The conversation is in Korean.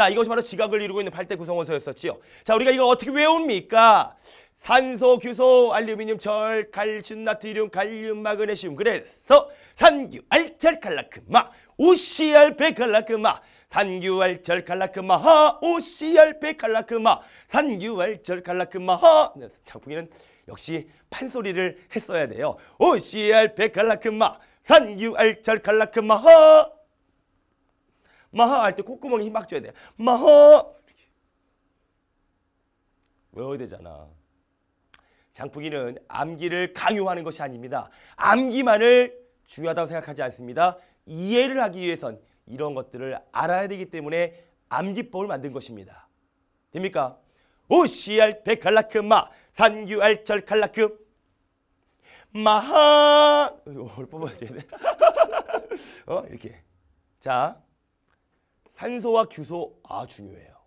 자, 이것이 바로 지각을 이루고 있는 8대 구성원소였었지요. 자, 우리가 이거 어떻게 외웁니까? 산소, 규소, 알루미늄, 철, 칼슘, 나트륨, 칼륨 마그네슘. 그래서 산규, 알철, 칼라크마, 오시알, 베칼라크마, 산규, 알철, 칼라크마, 하, 오시알, 베칼라크마, 산규, 알철, 칼라크마, 하. 장풍이는 역시 판소리를 했어야 돼요. 오시알, 베칼라크마, 산규, 알철, 칼라크마, 하. 마하 할 때 콧구멍에 힘막 줘야 돼. 마하 외워야 되잖아. 장풍이는 암기를 강요하는 것이 아닙니다. 암기만을 중요하다고 생각하지 않습니다. 이해를 하기 위해선 이런 것들을 알아야 되기 때문에 암기법을 만든 것입니다. 됩니까? 오시알 백칼라크마 산규알 철칼라크 마하 어, 이 뽑아줘야 돼. 어 이렇게 자 산소와 규소 아 중요해요.